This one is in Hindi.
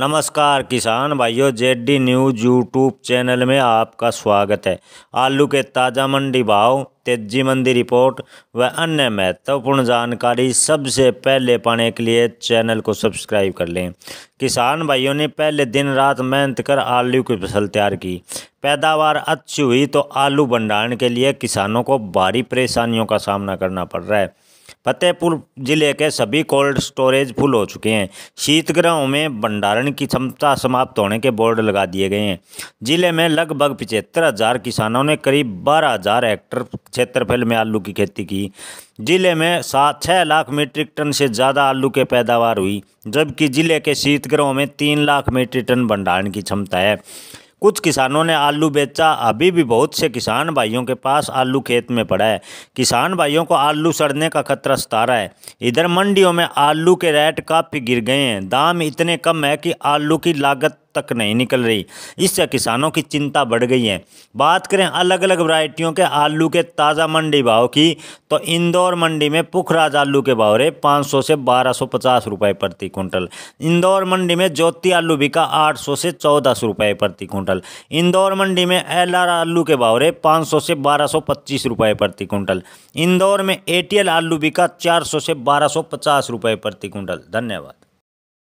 नमस्कार किसान भाइयों JD D news YouTube channel में आपका स्वागत है आलू के ताज़ा मंडी भाव तेजी मंदी रिपोर्ट व अन्य महत्वपूर्ण जानकारी सबसे पहले पाने के लिए चैनल को सब्सक्राइब कर लें किसान भाइयों ने पहले दिन रात मेहनत कर आलू की फसल तैयार की पैदावार अच्छी हुई तो आलू भंडारण के लिए किसानों को भारी परेशानियों का सामना करना पड़ रहा है फतेहपुर जिले के सभी कोल्ड स्टोरेज फुल हो चुके हैं शीतगृहों में भंडारण की क्षमता समाप्त होने के बोर्ड लगा दिए गए हैं जिले में लगभग पिचहत्तर हज़ार किसानों ने करीब बारह हज़ार हेक्टर क्षेत्रफल में आलू की खेती की जिले में सात छः लाख मीट्रिक टन से ज़्यादा आलू की पैदावार हुई जबकि जिले के शीतगृहों में तीन लाख मीट्रिक टन भंडारण की क्षमता है कुछ किसानों ने आलू बेचा अभी भी बहुत से किसान भाइयों के पास आलू खेत में पड़ा है किसान भाइयों को आलू सड़ने का खतरा सता रहा है इधर मंडियों में आलू के रेट काफ़ी गिर गए हैं दाम इतने कम है कि आलू की लागत तक नहीं निकल रही इससे किसानों की चिंता बढ़ गई है बात करें अलग अलग वरायटियों के आलू के ताज़ा मंडी भाव की तो इंदौर मंडी में पुखराज आलू के भाव रहे पाँच से बारह सौ रुपये प्रति कुंटल इंदौर मंडी में ज्योति आलू बिका आठ से चौदह रुपये प्रति कुंटल इंदौर मंडी में एल आलू के भाव रहे पाँच से बारह रुपये प्रति कुंटल इंदौर में एटीएल आलू बिका चार से बारह रुपये प्रति कुंटल धन्यवाद